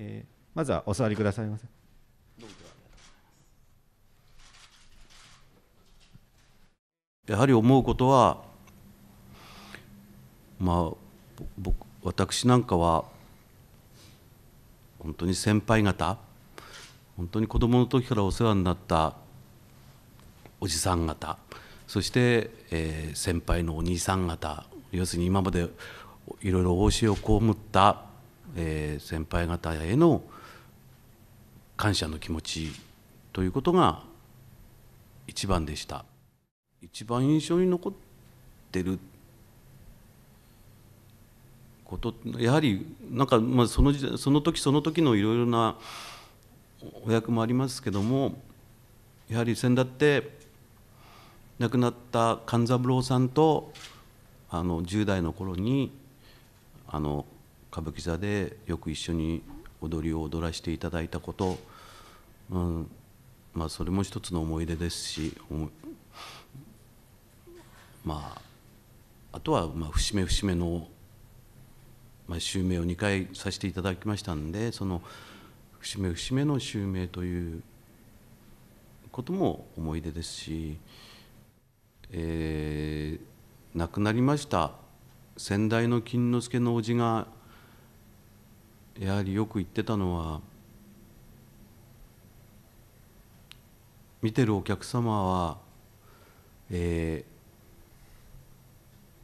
えー、まずはお座りくださいませ。やはり思うことは、まあ、僕私なんかは本当に先輩方本当に子どもの時からお世話になったおじさん方そして、えー、先輩のお兄さん方要するに今までいろいろ教えを被ったえー、先輩方への感謝の気持ちということが一番でした一番印象に残ってることやはりなんかまあその時その時その時のいろいろなお役もありますけどもやはり先だって亡くなった勘三郎さんとあの10代の頃にあの歌舞伎座でよく一緒に踊りを踊らせていただいたこと、うんまあ、それも一つの思い出ですし、まあ、あとはまあ節目節目の、まあ、襲名を2回させていただきましたんでその節目節目の襲名ということも思い出ですし、えー、亡くなりました先代の金之助の叔父がやはりよく言ってたのは見てるお客様は、えー、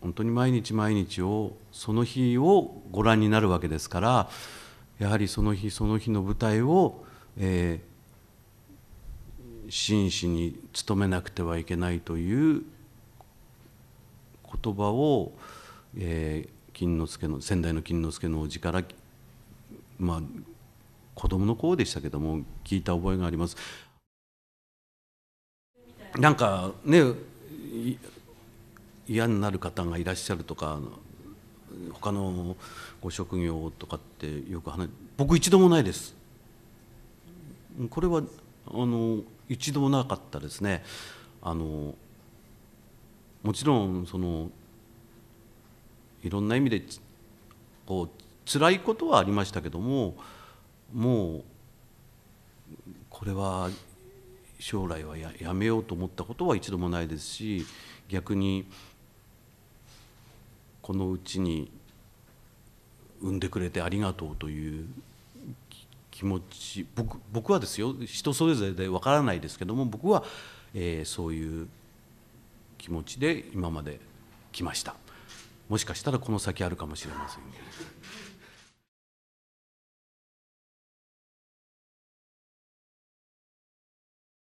本当に毎日毎日をその日をご覧になるわけですからやはりその日その日の舞台を、えー、真摯に努めなくてはいけないという言葉を、えー、金之助の仙台の金之助の叔父からまあ、子供の頃でしたけども聞いた覚えがあります。なんかね嫌になる方がいらっしゃるとか他のご職業とかってよく話僕一度もないですこれはあの一度もなかったですねあのもちろんそのいろんな意味でこう辛いことはありましたけどももうこれは将来はやめようと思ったことは一度もないですし逆にこのうちに産んでくれてありがとうという気持ち僕僕はですよ人それぞれでわからないですけども僕は、えー、そういう気持ちで今まで来ましたもしかしたらこの先あるかもしれませんけど。